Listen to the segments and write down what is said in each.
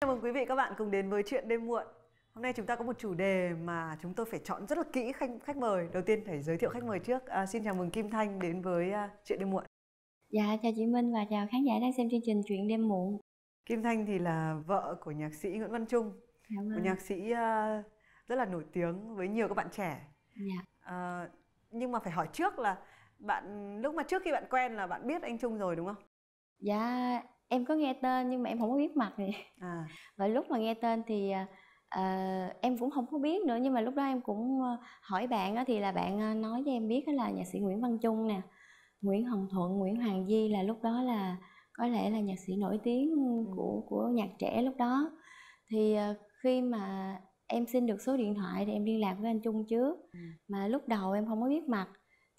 Chào mừng quý vị các bạn cùng đến với chuyện đêm muộn. Hôm nay chúng ta có một chủ đề mà chúng tôi phải chọn rất là kỹ khách khách mời. Đầu tiên phải giới thiệu khách mời trước. À, xin chào mừng Kim Thanh đến với uh, chuyện đêm muộn. Dạ chào chị Minh và chào khán giả đang xem chương trình chuyện đêm muộn. Kim Thanh thì là vợ của nhạc sĩ Nguyễn Văn Trung, dạ một vâng. nhạc sĩ uh, rất là nổi tiếng với nhiều các bạn trẻ. Dạ. Uh, nhưng mà phải hỏi trước là bạn lúc mà trước khi bạn quen là bạn biết anh Trung rồi đúng không? Dạ em có nghe tên nhưng mà em không có biết mặt này à. và lúc mà nghe tên thì à, ờ, em cũng không có biết nữa nhưng mà lúc đó em cũng ờ, hỏi bạn thì là bạn ờ, nói cho em biết là nhạc sĩ Nguyễn Văn Trung nè Nguyễn Hồng Thuận Nguyễn Hoàng Di là lúc đó là có lẽ là nhạc sĩ nổi tiếng ừ. của của nhạc trẻ lúc đó thì khi mà em xin được số điện thoại thì em liên lạc với anh Trung trước ừ. mà lúc đầu em không có biết mặt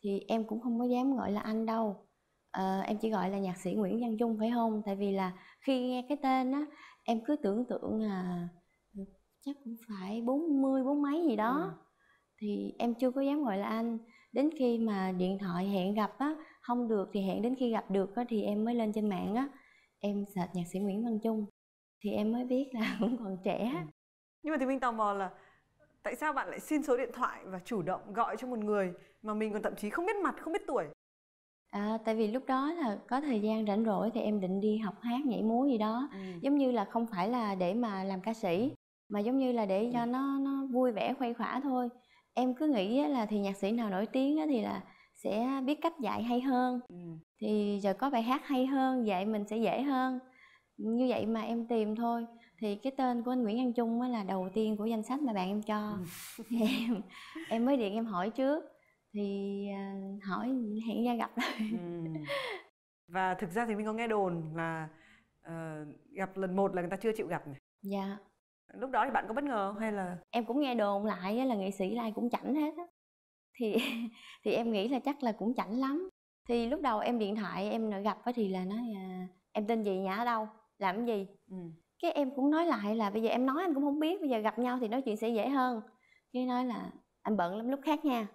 thì em cũng không có dám gọi là anh đâu ờ, em chỉ gọi là nhạc sĩ Nguyễn Văn Dung phải không? Tại vì là khi nghe cái tên á, em cứ tưởng tượng là ừ, chắc cũng phải 40 bốn mấy gì đó. Ừm. Thì em chưa có dám gọi là anh, đến khi mà điện thoại hẹn gặp á, hông được thì hẹn đến khi gặp được á thì em mới lên trên mạng á, em search nhạc sĩ Nguyễn Văn Chung thì em mới biết là cũng còn trẻ. Ừm. Nhưng mà thì mình tò mò là tại sao bạn lại xin số điện thoại và chủ động gọi cho một người mà mình còn thậm chí không biết mặt, không biết tuổi? À, tại vì lúc đó là có thời gian rảnh rỗi thì em định đi học hát, nhảy múa gì đó. Ừm. Giống như là không phải là để mà làm ca sĩ, mà giống như là để ừ. cho Ừm. nó nó vui vẻ, khuây khỏa thôi. Em cứ nghĩ là thì nhạc sĩ nào nổi tiếng thì là sẽ biết cách dạy hay hơn, Ừm. thì rồi có bài hát hay hơn, dạy mình sẽ dễ hơn. Như vậy mà em tìm thôi. Thì cái tên của anh Nguyễn Văn Trung mới là đầu tiên của danh sách mà bạn em cho. Ừ. Thì em em mới điện em hỏi trước thì à, hỏi hẹn ra gặp thôi ừ. và thực ra thì mình có nghe đồn là uh, gặp lần một là người ta chưa chịu gặp này dạ lúc đó thì bạn có bất ngờ không hay là em cũng nghe đồn lại là nghệ sĩ lai cũng chảnh hết á thì thì em nghĩ là chắc là cũng chảnh lắm thì lúc đầu em điện thoại em gặp thì là nói à, em tên gì nhà ở đâu làm cái gì ừ. cái em cũng nói lại là bây giờ em nói anh cũng không biết bây giờ gặp nhau thì nói chuyện sẽ dễ hơn cái nói là anh bận lắm lúc khác nha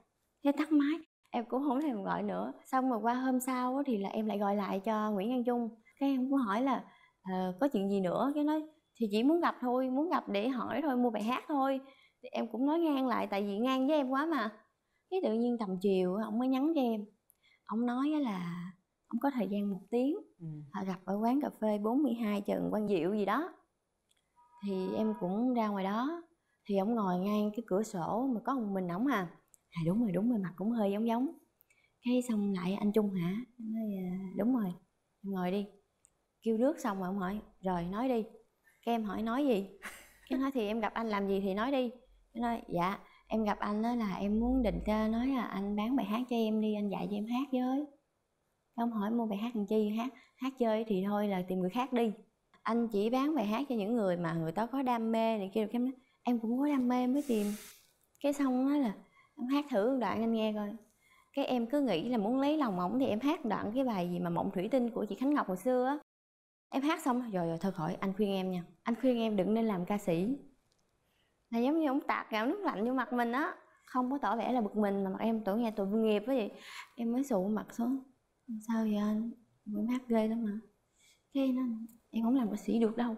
thế tắt máy em cũng không thèm gọi nữa xong rồi qua hôm sau thì là em lại gọi lại cho nguyễn văn trung cái em cũng hỏi là à, có chuyện gì nữa cái nói thì chỉ muốn gặp thôi muốn gặp để hỏi thôi mua bài hát thôi thì em cũng nói ngang lại tại vì ngang với em quá mà cái tự nhiên tầm chiều ông mới nhắn cho em ông nói là ông có thời gian một tiếng ừ. gặp ở quán cà phê 42 trần quang diệu gì đó thì em cũng ra ngoài đó thì ông ngồi ngang cái cửa sổ mà có một mình ổng à à đúng rồi đúng rồi mặt cũng hơi giống giống cái xong lại anh Trung hả nói dạ, đúng rồi ngồi đi kêu nước xong rồi ông hỏi rồi nói đi cái em hỏi nói gì cái nói thì em gặp anh làm gì thì nói đi cái nói dạ em gặp anh đó là em muốn định nói là anh bán bài hát cho em đi anh dạy cho em hát với ông hỏi mua bài hát làm chi hát hát chơi thì thôi là tìm người khác đi anh chỉ bán bài hát cho những người mà người ta có đam mê thì kêu em em cũng có đam mê mới tìm cái xong đó là Em hát thử đoạn anh nghe coi Cái em cứ nghĩ là muốn lấy lòng ổng thì em hát đoạn cái bài gì mà Mộng Thủy Tinh của chị Khánh Ngọc hồi xưa á Em hát xong rồi rồi thôi khỏi anh khuyên em nha Anh khuyên em đừng nên làm ca sĩ Là giống như ông tạt gạo nước lạnh vô mặt mình á Không có tỏ vẻ là bực mình mà mặt em tưởng nghe tội nghiệp á gì Em mới sụ mặt xuống Sao vậy anh? Em hát ghê lắm mà Cái nó em không làm ca sĩ được đâu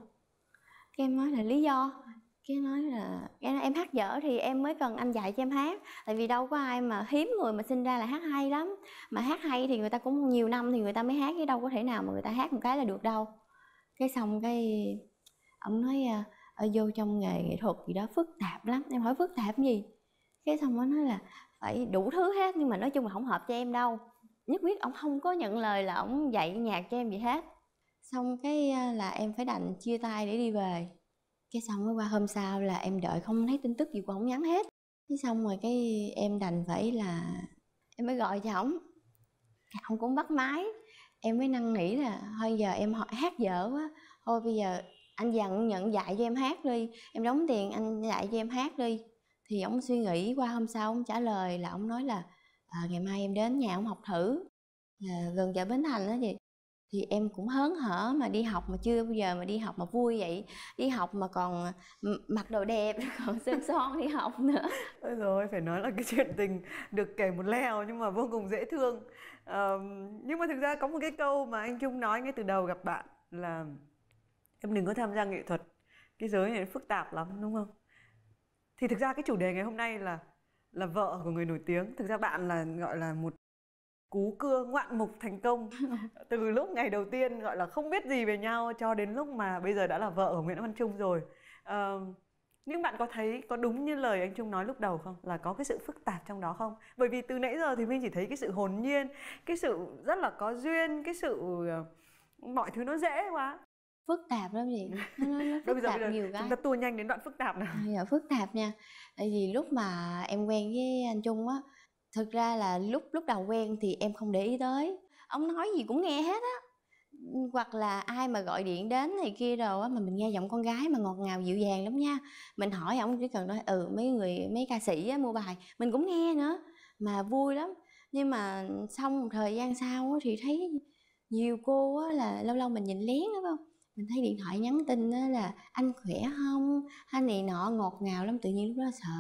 Cái em nói là lý do cái nói là em, em hát dở thì em mới cần anh dạy cho em hát tại vì đâu có ai mà hiếm người mà sinh ra là hát hay lắm mà hát hay thì người ta cũng nhiều năm thì người ta mới hát chứ đâu có thể nào mà người ta hát một cái là được đâu cái xong cái ông nói à, ở vô trong nghề nghệ thuật gì đó phức tạp lắm em hỏi phức tạp gì cái xong nó nói là phải đủ thứ hết nhưng mà nói chung là không hợp cho em đâu nhất quyết ông không có nhận lời là ông dạy nhạc cho em gì hết xong cái à, là em phải đành chia tay để đi về cái xong mới qua hôm sau là em đợi không thấy tin tức gì của ổng nhắn hết cái xong rồi cái em đành phải là em mới gọi cho ổng ổng cũng bắt máy em mới năn nỉ là thôi giờ em hát dở quá thôi bây giờ anh dặn nhận dạy cho em hát đi em đóng tiền anh dạy cho em hát đi thì ổng suy nghĩ qua hôm sau ổng trả lời là ổng nói là à, ngày mai em đến nhà ổng học thử à, gần chợ bến thành đó chị thì em cũng hớn hở mà đi học mà chưa bao giờ mà đi học mà vui vậy đi học mà còn ừ, mặc đồ đẹp còn sơn son đi học nữa Ôi rồi phải nói là cái chuyện tình được kể một lèo nhưng mà vô cùng dễ thương à, nhưng mà thực ra có một cái câu mà anh Trung nói ngay từ đầu gặp bạn là em đừng có tham gia nghệ thuật cái giới này phức tạp lắm đúng không thì thực ra cái chủ đề ngày hôm nay là là vợ của người nổi tiếng thực ra bạn là gọi là một cú cưa ngoạn mục thành công từ lúc ngày đầu tiên gọi là không biết gì về nhau cho đến lúc mà bây giờ đã là vợ của Nguyễn Văn Trung rồi à, nhưng bạn có thấy có đúng như lời anh Trung nói lúc đầu không là có cái sự phức tạp trong đó không bởi vì từ nãy giờ thì mình chỉ thấy cái sự hồn nhiên cái sự rất là có duyên cái sự ờ, mọi thứ nó dễ quá phức tạp lắm gì nó, phức giờ, tạp nhiều cái chúng ta tua nhanh đến đoạn phức tạp nào dạ, phức tạp nha tại vì lúc mà em quen với anh Trung á thực ra là lúc lúc đầu quen thì em không để ý tới ông nói gì cũng nghe hết á hoặc là ai mà gọi điện đến này kia rồi á mà mình nghe giọng con gái mà ngọt ngào dịu dàng lắm nha mình hỏi ông chỉ cần nói ừ mấy người mấy ca sĩ á, mua bài mình cũng nghe nữa mà vui lắm nhưng mà xong một thời gian sau thì thấy nhiều cô á, là lâu lâu mình nhìn lén đúng không mình thấy điện thoại nhắn tin á, là anh khỏe không anh này nọ ngọt ngào lắm tự nhiên lúc đó sợ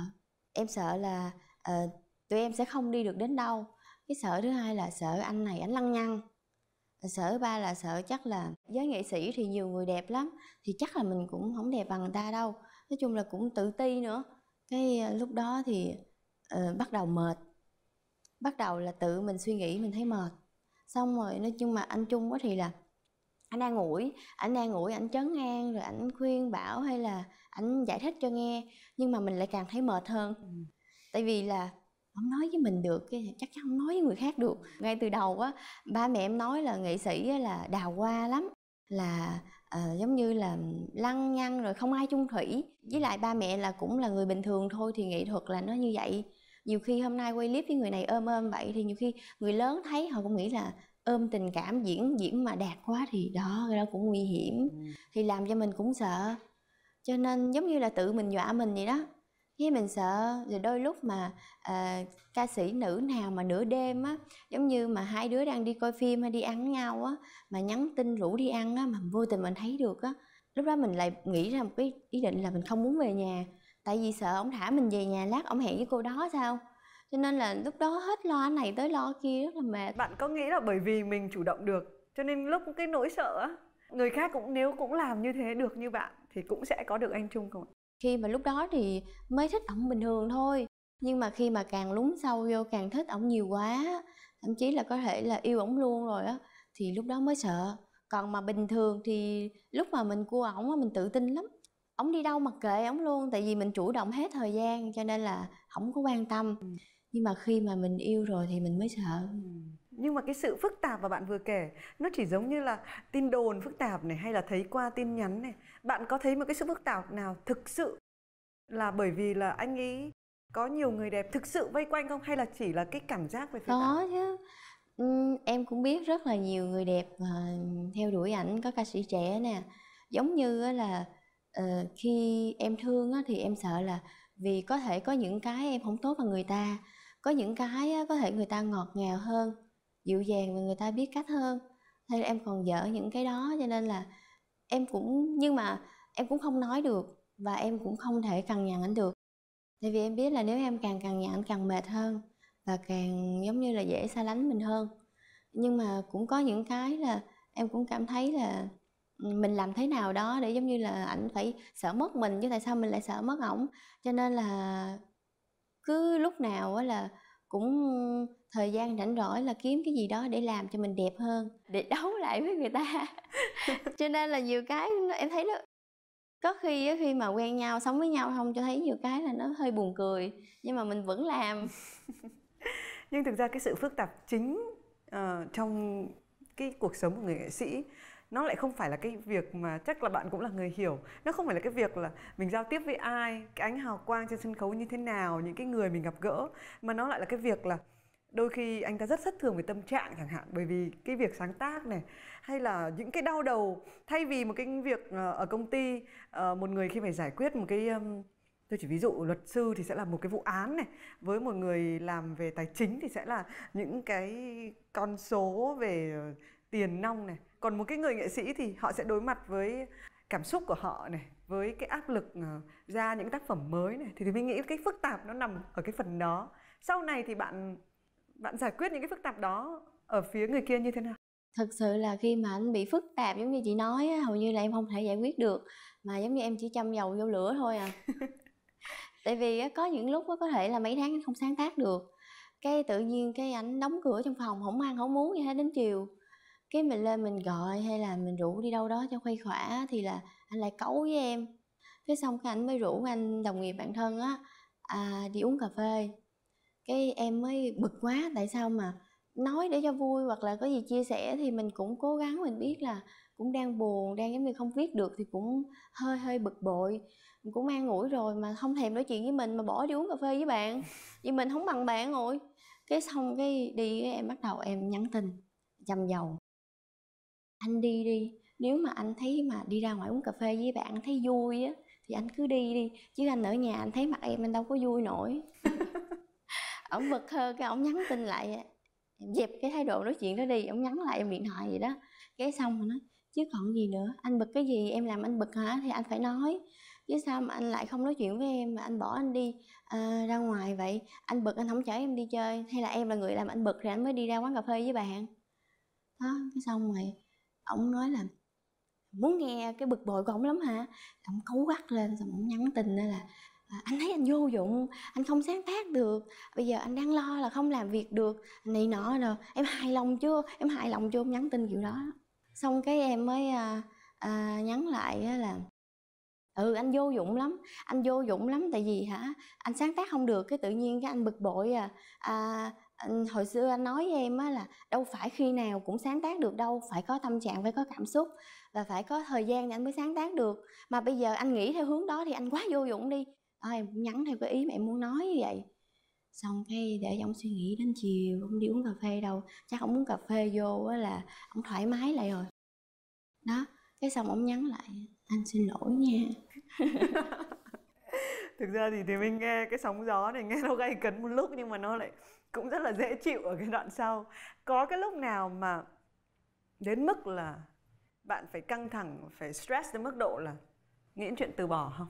em sợ là uh, tụi em sẽ không đi được đến đâu cái sợ thứ hai là sợ anh này ảnh lăng nhăng sợ ba là sợ chắc là giới nghệ sĩ thì nhiều người đẹp lắm thì chắc là mình cũng không đẹp bằng người ta đâu nói chung là cũng tự ti nữa cái ờ, lúc đó thì uh, bắt đầu mệt bắt đầu là tự mình suy nghĩ mình thấy mệt xong rồi nói chung mà anh chung quá thì là anh đang ngủ anh đang ngủ anh chấn an rồi anh khuyên bảo hay là anh giải thích cho nghe nhưng mà mình lại càng thấy mệt hơn ừ. tại vì là không nói với mình được chắc chắn không nói với người khác được ngay từ đầu á ba mẹ em nói là nghệ sĩ là đào hoa lắm là uh, giống như là lăng nhăng rồi không ai chung thủy với lại ba mẹ là cũng là người bình thường thôi thì nghệ thuật là nó như vậy nhiều khi hôm nay quay clip với người này ôm ôm vậy thì nhiều khi người lớn thấy họ cũng nghĩ là ôm tình cảm diễn diễn mà đạt quá thì đó đó cũng nguy hiểm ừ. thì làm cho mình cũng sợ cho nên giống như là tự mình dọa mình vậy đó với mình sợ rồi đôi lúc mà à, ca sĩ nữ nào mà nửa đêm á giống như mà hai đứa đang đi coi phim hay đi ăn nhau á mà nhắn tin rủ đi ăn á mà vô tình mình thấy được á lúc đó mình lại nghĩ ra một cái ý định là mình không muốn về nhà tại vì sợ ông thả mình về nhà lát ông hẹn với cô đó sao cho nên là lúc đó hết lo này tới lo kia rất là mệt bạn có nghĩ là bởi vì mình chủ động được cho nên lúc cái nỗi sợ người khác cũng nếu cũng làm như thế được như bạn thì cũng sẽ có được anh trung không ạ khi mà lúc đó thì mới thích ổng bình thường thôi nhưng mà khi mà càng lún sâu vô càng thích ổng nhiều quá thậm chí là có thể là yêu ổng luôn rồi á thì lúc đó mới sợ còn mà bình thường thì lúc mà mình cua ổng á mình tự tin lắm ổng đi đâu mặc kệ ổng luôn tại vì mình chủ động hết thời gian cho nên là không có quan tâm ừ. nhưng mà khi mà mình yêu rồi thì mình mới sợ ừ nhưng mà cái sự phức tạp mà bạn vừa kể nó chỉ giống như là tin đồn phức tạp này hay là thấy qua tin nhắn này bạn có thấy một cái sự phức tạp nào thực sự là bởi vì là anh ấy có nhiều người đẹp thực sự vây quanh không hay là chỉ là cái cảm giác về phức có bạn? chứ ừ, em cũng biết rất là nhiều người đẹp mà ờ, theo đuổi ảnh có ca sĩ trẻ nè giống như là ờ, khi em thương thì em sợ là vì có thể có những cái em không tốt bằng người ta có những cái có thể người ta ngọt ngào hơn dịu dàng và người ta biết cách hơn hay là em còn dở những cái đó cho nên là em cũng nhưng mà em cũng không nói được và em cũng không thể cằn nhằn anh được tại vì em biết là nếu em càng cằn nhằn anh càng mệt hơn và càng giống như là dễ xa lánh mình hơn nhưng mà cũng có những cái là em cũng cảm thấy là ừ, mình làm thế nào đó để giống như là ảnh phải sợ mất mình chứ tại sao mình lại sợ mất ổng cho nên là cứ lúc nào á là cũng thời gian rảnh rỗi là kiếm cái gì đó để làm cho mình đẹp hơn để đấu lại với người ta cho nên là nhiều cái em thấy đó có khi khi mà quen nhau sống với nhau không cho thấy nhiều cái là nó hơi buồn cười nhưng mà mình vẫn làm nhưng thực ra cái sự phức tạp chính uh, trong cái cuộc sống của người nghệ sĩ nó lại không phải là cái việc mà chắc là bạn cũng là người hiểu nó không phải là cái việc là mình giao tiếp với ai cái ánh hào quang trên sân khấu như thế nào những cái người mình gặp gỡ mà nó lại là cái việc là đôi khi anh ta rất thất thường về tâm trạng chẳng hạn bởi vì cái việc sáng tác này hay là những cái đau đầu thay vì một cái việc ờ, ở công ty ờ, một người khi phải giải quyết một cái tôi chỉ ví dụ luật sư thì sẽ là một cái vụ án này với một người làm về tài chính thì sẽ là những cái con số về tiền nong này còn một cái người nghệ sĩ thì họ sẽ đối mặt với cảm xúc của họ này với cái áp lực ờ, ra những tác phẩm mới này thì, thì mình nghĩ cái phức tạp nó nằm ở cái phần đó sau này thì bạn bạn giải quyết những cái phức tạp đó ở phía người kia như thế nào thực sự là khi mà anh bị phức tạp giống như chị nói hầu như là em không thể giải quyết được mà giống như em chỉ châm dầu vô lửa thôi à tại vì có những lúc có thể là mấy tháng không sáng tác được cái tự nhiên cái ảnh đóng cửa trong phòng không ăn không muốn gì hết đến chiều cái mình lên mình gọi hay là mình rủ đi đâu đó cho khuây khỏa thì là anh lại cấu với em cái xong cái anh mới rủ anh đồng nghiệp bạn thân á à, đi uống cà phê cái em mới bực quá tại sao mà nói để cho vui hoặc là có gì chia sẻ thì mình cũng cố gắng mình biết là cũng đang buồn đang giống như không viết được thì cũng hơi hơi bực bội mình cũng an ủi rồi mà không thèm nói chuyện với mình mà bỏ đi uống cà phê với bạn vì mình không bằng bạn rồi cái xong cái đi em bắt đầu em nhắn tin chăm dầu anh đi đi nếu mà anh thấy mà đi ra ngoài uống cà phê với bạn thấy vui á thì anh cứ đi đi chứ anh ở nhà anh thấy mặt em anh đâu có vui nổi ổng bực hơn cái ổng nhắn tin lại em dẹp cái thái độ nói chuyện đó đi ổng nhắn lại em điện thoại gì đó cái xong rồi nói chứ còn gì nữa anh bực cái gì em làm anh bực hả thì anh phải nói chứ sao mà anh lại không nói chuyện với em mà anh bỏ anh đi à, ra ngoài vậy anh bực anh không chở em đi chơi hay là em là người làm anh bực rồi anh mới đi ra quán cà phê với bạn đó cái xong rồi ông nói là muốn nghe cái bực bội của ổng lắm hả ông cấu gắt lên xong ông nhắn tin là à, anh thấy anh vô dụng anh không sáng tác được bây giờ anh đang lo là không làm việc được này nọ rồi em hài lòng chưa em hài lòng chưa ông nhắn tin kiểu đó xong cái em mới à, à, nhắn lại là ừ anh vô dụng lắm anh vô dụng lắm tại vì hả anh sáng tác không được cái tự nhiên cái anh bực bội à, à hồi xưa anh nói với em á là đâu phải khi nào cũng sáng tác được đâu phải có tâm trạng phải có cảm xúc và phải có thời gian để anh mới sáng tác được mà bây giờ anh nghĩ theo hướng đó thì anh quá vô dụng đi à, em nhắn theo cái ý mẹ muốn nói như vậy xong cái để ông suy nghĩ đến chiều không đi uống cà phê đâu chắc ông muốn cà phê vô á là ông thoải mái lại rồi đó cái xong ông nhắn lại anh xin lỗi nha thực ra thì thì mình nghe cái sóng gió này nghe nó gây cấn một lúc nhưng mà nó lại cũng rất là dễ chịu ở cái đoạn sau có cái lúc nào mà đến mức là bạn phải căng thẳng phải stress đến mức độ là nghĩ chuyện từ bỏ không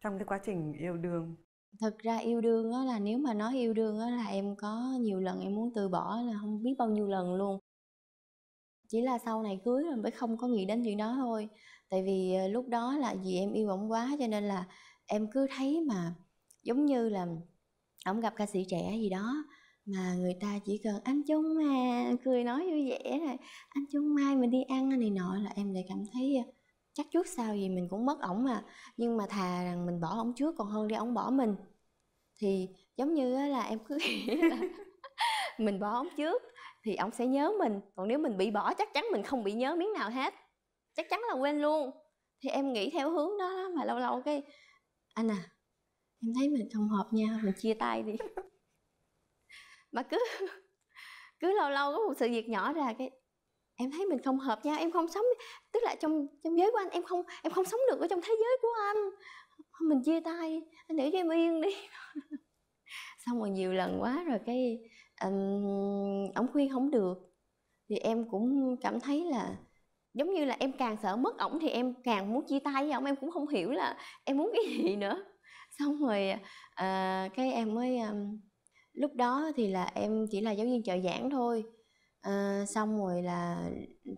trong cái quá trình yêu đương thực ra yêu đương á là nếu mà nói yêu đương á là em có nhiều lần em muốn từ bỏ là không biết bao nhiêu lần luôn chỉ là sau này cưới rồi mới không có nghĩ đến chuyện đó thôi tại vì ờ, lúc đó là vì em yêu ổng quá cho nên là em cứ thấy mà giống như là ổng gặp ca sĩ trẻ gì đó mà người ta chỉ cần anh Trung mà cười nói vui vẻ này anh Trung mai mình đi ăn này nọ là em lại cảm thấy à, chắc trước sau gì mình cũng mất ổng mà nhưng mà thà rằng mình bỏ ổng trước còn hơn đi ổng bỏ mình thì giống như là em cứ nghĩ là mình bỏ ổng trước thì ổng sẽ nhớ mình còn nếu mình bị bỏ chắc chắn mình không bị nhớ miếng nào hết chắc chắn là quên luôn thì em nghĩ theo hướng đó, đó mà lâu lâu cái anh à em thấy mình không hợp nhau mình chia tay đi mà cứ cứ lâu lâu có một sự việc nhỏ ra cái em thấy mình không hợp nhau em không sống tức là trong trong giới của anh em không em không sống được ở trong thế giới của anh mình chia tay anh để cho em yên đi xong rồi nhiều lần quá rồi cái um, ổng khuyên không được thì em cũng cảm thấy là giống như là em càng sợ mất ổng thì em càng muốn chia tay với ổng em cũng không hiểu là em muốn cái gì nữa xong rồi à, cái em mới um, lúc đó thì là em chỉ là giáo viên trợ giảng thôi à, xong rồi là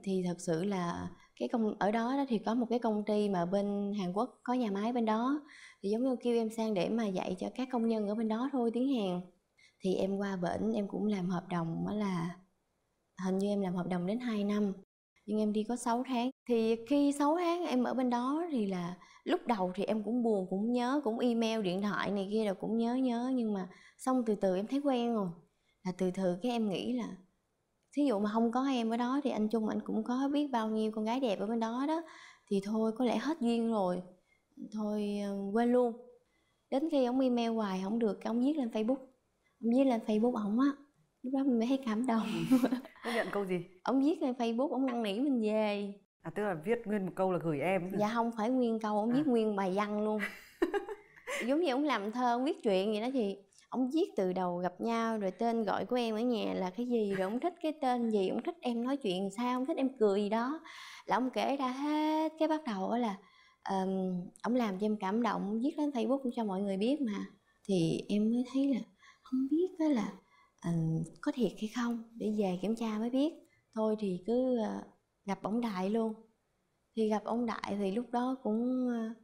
thì thật sự là cái công ở đó, đó thì có một cái công ty mà bên Hàn Quốc có nhà máy bên đó thì giống như kêu em sang để mà dạy cho các công nhân ở bên đó thôi tiếng Hàn thì em qua bển em cũng làm hợp đồng đó là hình như em làm hợp đồng đến 2 năm nhưng em đi có 6 tháng thì khi 6 tháng em ở bên đó thì là lúc đầu thì em cũng buồn cũng nhớ cũng email điện thoại này kia rồi cũng nhớ nhớ nhưng mà xong từ từ em thấy quen rồi là từ từ cái em nghĩ là thí dụ mà không có em ở đó thì anh chung anh cũng có biết bao nhiêu con gái đẹp ở bên đó đó thì thôi có lẽ hết duyên rồi thôi ờ, quên luôn đến khi ông email hoài không được ông viết lên facebook ông viết lên facebook ổng á lúc đó mình mới thấy cảm động ừ. ông nhận câu gì ông viết lên facebook ông năn nỉ mình về à tức là viết nguyên một câu là gửi em dạ không phải nguyên câu ông viết à. nguyên bài văn luôn giống như ông làm thơ ông viết chuyện gì đó thì ông viết từ đầu gặp nhau rồi tên gọi của em ở nhà là cái gì rồi ông thích cái tên gì ông thích em nói chuyện sao ông thích em cười gì đó là ông kể ra hết cái bắt đầu là um, ông làm cho em cảm động viết lên facebook cho mọi người biết mà thì em mới thấy là không biết đó là um, có thiệt hay không để về kiểm tra mới biết thôi thì cứ uh, gặp ông đại luôn thì gặp ông đại thì lúc đó cũng ờ,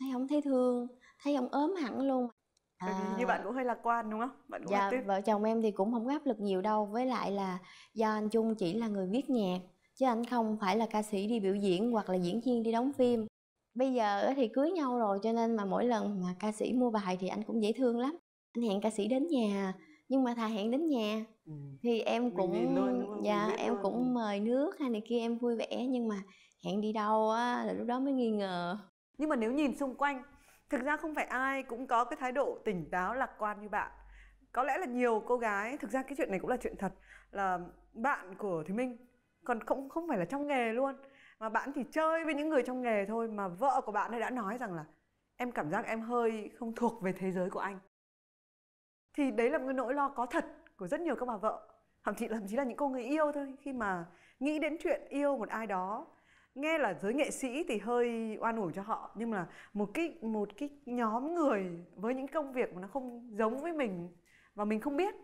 thấy ông thấy thương thấy ông ốm hẳn luôn à, như bạn cũng hơi lạc quan đúng không bạn cũng dạ vợ chồng em thì cũng không áp lực nhiều đâu với lại là do anh Chung chỉ là người viết nhạc chứ anh không phải là ca sĩ đi biểu diễn hoặc là diễn viên đi đóng phim bây giờ thì cưới nhau rồi cho nên mà mỗi lần mà ca sĩ mua bài thì anh cũng dễ thương lắm anh hẹn ca sĩ đến nhà nhưng mà thà hẹn đến nhà thì em mình cũng luôn, dạ mình em luôn. cũng mời nước hay này kia em vui vẻ nhưng mà hẹn đi đâu á là lúc đó mới nghi ngờ nhưng mà nếu nhìn xung quanh thực ra không phải ai cũng có cái thái độ tỉnh táo lạc quan như bạn có lẽ là nhiều cô gái thực ra cái chuyện này cũng là chuyện thật là bạn của thúy minh còn không không phải là trong nghề luôn mà bạn thì chơi với những người trong nghề thôi mà vợ của bạn ấy đã nói rằng là em cảm giác em hơi không thuộc về thế giới của anh thì đấy là một cái nỗi lo có thật của rất nhiều các bà vợ thậm chí thậm chí là những cô người yêu thôi khi mà nghĩ đến chuyện yêu một ai đó nghe là giới nghệ sĩ thì hơi oan uổng cho họ nhưng mà một cái một cái nhóm người với những công việc mà nó không giống với mình và mình không biết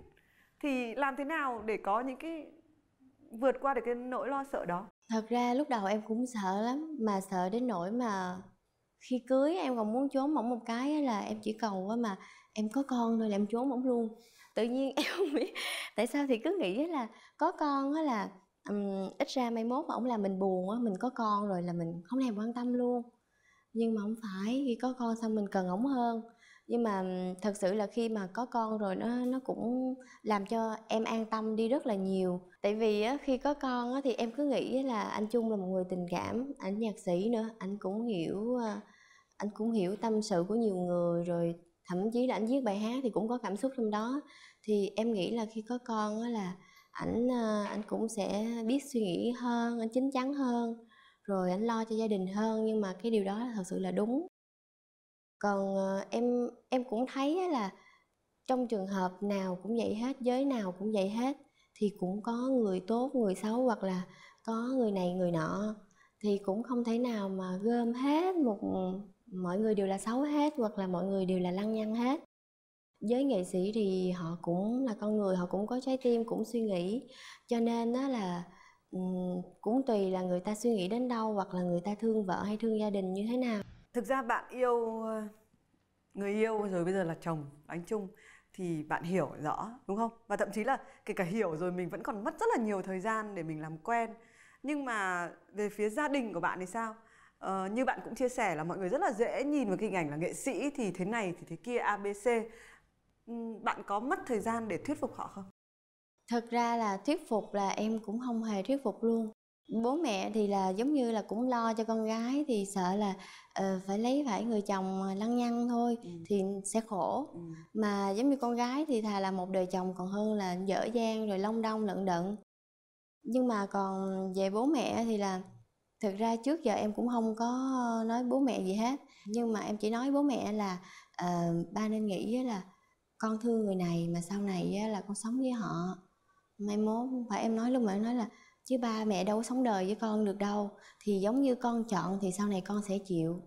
thì làm thế nào để có những cái vượt qua được cái nỗi lo sợ đó thật ra lúc đầu em cũng sợ lắm mà sợ đến nỗi mà khi cưới em còn muốn trốn ổng một cái là em chỉ cầu mà em có con thôi là em trốn ổng luôn tự nhiên em không biết tại sao thì cứ nghĩ là có con á là um, ít ra mai mốt mà ông làm mình buồn á mình có con rồi là mình không thèm quan tâm luôn nhưng mà không phải khi có con xong mình cần ổng hơn nhưng mà thật sự là khi mà có con rồi nó nó cũng làm cho em an tâm đi rất là nhiều tại vì á, khi có con á, thì em cứ nghĩ là anh trung là một người tình cảm ảnh nhạc sĩ nữa anh cũng hiểu à, anh cũng hiểu tâm sự của nhiều người rồi thậm chí là anh viết bài hát thì cũng có cảm xúc trong đó thì em nghĩ là khi có con á là ảnh anh ờ, cũng sẽ biết suy nghĩ hơn anh chín chắn hơn rồi anh lo cho gia đình hơn nhưng mà cái điều đó thật sự là đúng còn ờ, em em cũng thấy là trong trường hợp nào cũng vậy hết giới nào cũng vậy hết thì cũng có người tốt người xấu hoặc là có người này người nọ thì cũng không thể nào mà gom hết một mọi người đều là xấu hết hoặc là mọi người đều là lăng nhăng hết giới nghệ sĩ thì họ cũng là con người họ cũng có trái tim cũng suy nghĩ cho nên đó là cũng tùy là người ta suy nghĩ đến đâu hoặc là người ta thương vợ hay thương gia đình như thế nào thực ra bạn yêu ờ, người yêu rồi bây giờ là chồng anh trung thì bạn hiểu rõ đúng không và thậm chí là kể cả hiểu rồi mình vẫn còn mất rất là nhiều thời gian để mình làm quen nhưng mà về phía gia đình của bạn thì sao Ờ, như bạn cũng chia sẻ là mọi người rất là dễ nhìn vào hình ảnh là nghệ sĩ thì thế này thì thế kia ABC. Ừ, bạn có mất thời gian để thuyết phục họ không? Thật ra là thuyết phục là em cũng không hề thuyết phục luôn. Bố mẹ thì là giống như là cũng lo cho con gái thì sợ là uh, phải lấy phải người chồng ờ, lăng nhăng thôi ừ. thì sẽ khổ. Ừ. Mà giống như con gái thì thà là một đời chồng còn hơn là dở dang rồi long đong lận đận. Nhưng mà còn về bố mẹ thì là thực ra trước giờ em cũng không có nói bố mẹ gì hết nhưng mà em chỉ nói bố mẹ là uh, ba nên nghĩ là con thương người này mà sau này là con sống với họ mai mốt phải em nói lúc mà em nói là chứ ba mẹ đâu có sống đời với con được đâu thì giống như con chọn thì sau này con sẽ chịu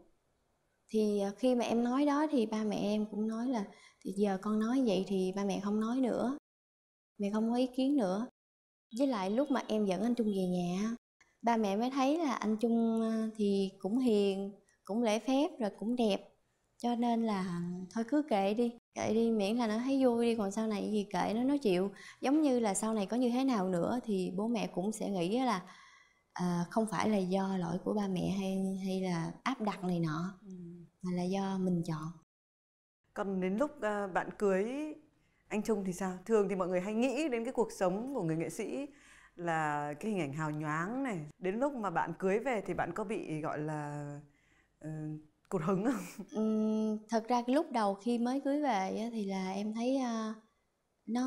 thì ờ, khi mà em nói đó thì ba mẹ em cũng nói là thì giờ con nói vậy thì ba mẹ không nói nữa mẹ không có ý kiến nữa với lại lúc mà em dẫn anh trung về nhà ba mẹ mới thấy là anh Trung ờ, thì cũng hiền cũng lễ phép rồi cũng đẹp cho nên là thôi cứ kệ đi kệ đi miễn là nó thấy vui đi còn sau này gì kệ nó nó chịu giống như là sau này có như thế nào nữa thì bố mẹ cũng sẽ nghĩ là à, không phải là do lỗi của ba mẹ hay hay là áp đặt này nọ ừ. mà là do mình chọn còn đến lúc ờ, bạn cưới anh Trung thì sao thường thì mọi người hay nghĩ đến cái cuộc sống của người nghệ sĩ là cái hình ảnh hào nhoáng này đến lúc mà bạn cưới về thì bạn có bị gọi là uh, cụt hứng không ừ, thật ra lúc đầu khi mới cưới về thì là em thấy uh, nó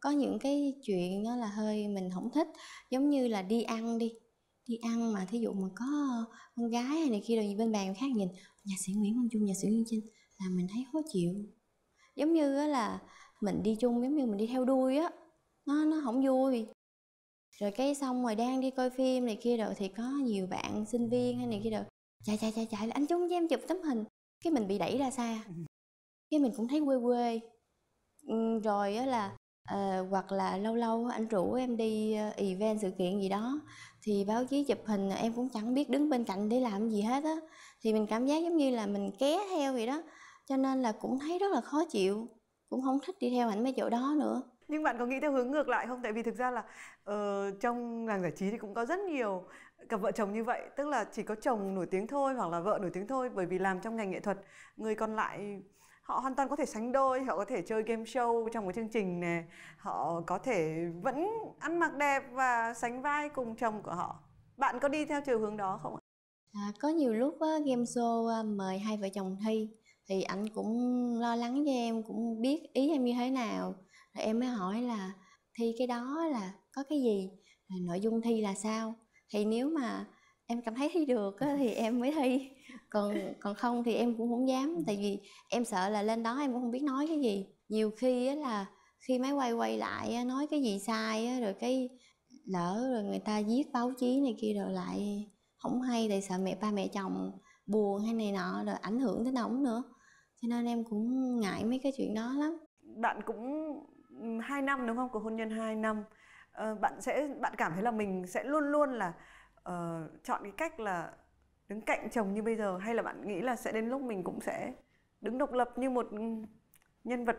có những cái chuyện nó là hơi mình không thích giống như là đi ăn đi đi ăn mà thí dụ mà có con gái hay này kia rồi bên bàn khác nhìn nhà sĩ Nguyễn Văn Trung nhà sĩ Nguyễn Trinh là mình thấy khó chịu giống như là mình đi chung giống như mình đi theo đuôi á nó nó không vui rồi cái xong rồi đang đi coi phim này kia rồi thì có nhiều bạn sinh viên hay này kia rồi chạy chạy chạy chạy là anh chung với em chụp tấm hình cái mình bị đẩy ra xa cái mình cũng thấy quê quê ừ, rồi á là à, hoặc là lâu lâu anh rủ em đi ờ, event sự kiện gì đó thì báo chí chụp hình em cũng chẳng biết đứng bên cạnh để làm gì hết á thì mình cảm giác giống như là mình ké theo vậy đó cho nên là cũng thấy rất là khó chịu cũng không thích đi theo ảnh mấy chỗ đó nữa nhưng bạn có nghĩ theo hướng ngược lại không tại vì thực ra là uh, trong làng giải trí thì cũng có rất nhiều cặp vợ chồng như vậy tức là chỉ có chồng nổi tiếng thôi hoặc là vợ nổi tiếng thôi bởi vì làm trong ngành nghệ thuật người còn lại họ hoàn toàn có thể sánh đôi họ có thể chơi game show trong cái chương trình này họ có thể vẫn ăn mặc đẹp và sánh vai cùng chồng của họ bạn có đi theo chiều hướng đó không ạ à, có nhiều lúc uh, game show à, mời hai vợ chồng thi thì anh cũng lo lắng cho em cũng biết ý em như thế nào rồi em mới hỏi là thi cái đó là có cái gì nội dung thi là sao thì nếu mà em cảm thấy thi được thì em mới thi còn còn không thì em cũng không dám ừ. tại vì em sợ là lên đó em cũng không biết nói cái gì nhiều khi á, là khi máy quay quay lại nói cái gì sai rồi cái lỡ rồi người ta viết báo chí này kia rồi lại không hay thì sợ mẹ ba mẹ chồng buồn hay này nọ rồi ảnh hưởng đến ổng nữa cho nên em cũng ngại mấy cái chuyện đó lắm bạn cũng 2 năm đúng không cuộc hôn nhân 2 năm uh, bạn sẽ bạn cảm thấy là mình sẽ luôn luôn là uh, chọn cái cách là đứng cạnh chồng như bây giờ hay là bạn nghĩ là sẽ đến lúc mình cũng sẽ đứng độc lập như một nhân vật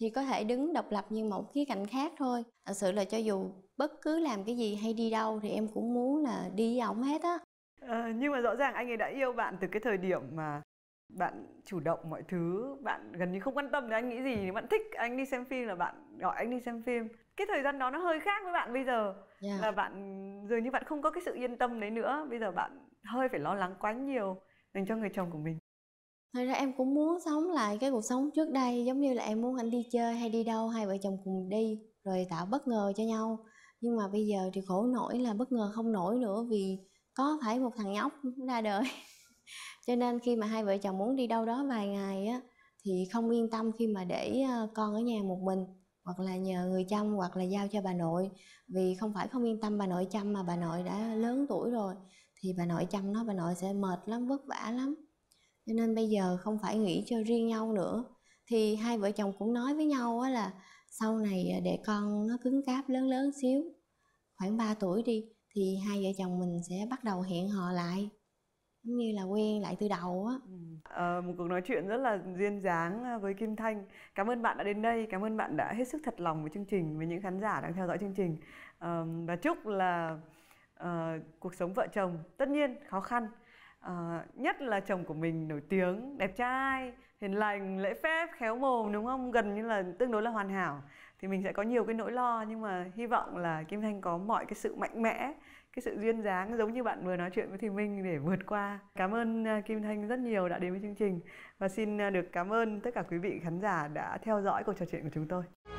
thì có thể đứng độc lập như một khía cạnh khác thôi thật sự là cho dù bất cứ làm cái gì hay đi đâu thì em cũng muốn là đi với ổng hết á ờ, nhưng mà rõ ràng anh ấy đã yêu bạn từ cái thời điểm mà bạn chủ động mọi thứ bạn gần như không quan tâm đến anh nghĩ gì nếu bạn thích anh đi xem phim là bạn gọi anh đi xem phim cái thời gian đó nó hơi khác với bạn bây giờ yeah. Dạ. là bạn dường như bạn không có cái sự yên tâm đấy nữa bây giờ bạn hơi phải lo lắng quá nhiều dành cho người chồng của mình thật ra em cũng muốn sống lại cái cuộc sống trước đây giống như là em muốn anh đi chơi hay đi đâu hai vợ chồng cùng đi rồi tạo bất ngờ cho nhau nhưng mà bây giờ thì khổ nổi là bất ngờ không nổi nữa vì có phải một thằng nhóc ra đời cho nên khi mà hai vợ chồng muốn đi đâu đó vài ngày á thì không yên tâm khi mà để ờ, con ở nhà một mình hoặc là nhờ người chăm hoặc là giao cho bà nội vì không phải không yên tâm bà nội chăm mà bà nội đã lớn tuổi rồi thì bà nội chăm nó bà nội sẽ mệt lắm vất vả lắm cho nên bây giờ không phải nghĩ cho riêng nhau nữa thì hai vợ chồng cũng nói với nhau là sau này ờ, để con nó cứng cáp lớn lớn xíu khoảng 3 tuổi đi thì hai vợ chồng mình sẽ bắt đầu hẹn hò lại như là quen lại từ đầu á à, một cuộc nói chuyện rất là duyên dáng ờ, với Kim Thanh cảm ơn bạn đã đến đây cảm ơn bạn đã hết sức thật lòng với chương trình với những khán giả đang theo dõi chương trình à, và chúc là à, cuộc sống vợ chồng tất nhiên khó khăn à, nhất là chồng của mình nổi tiếng đẹp trai hiền lành lễ phép khéo mồm đúng không gần như là tương đối là hoàn hảo thì mình sẽ có nhiều cái nỗi lo nhưng mà hy vọng là kim thanh có mọi cái sự mạnh mẽ cái sự duyên dáng giống như bạn vừa nói chuyện với thì minh để vượt qua cảm ơn à, kim thanh rất nhiều đã đến với chương trình và xin à, được cảm ơn tất cả quý vị khán giả đã theo dõi cuộc trò chuyện của chúng tôi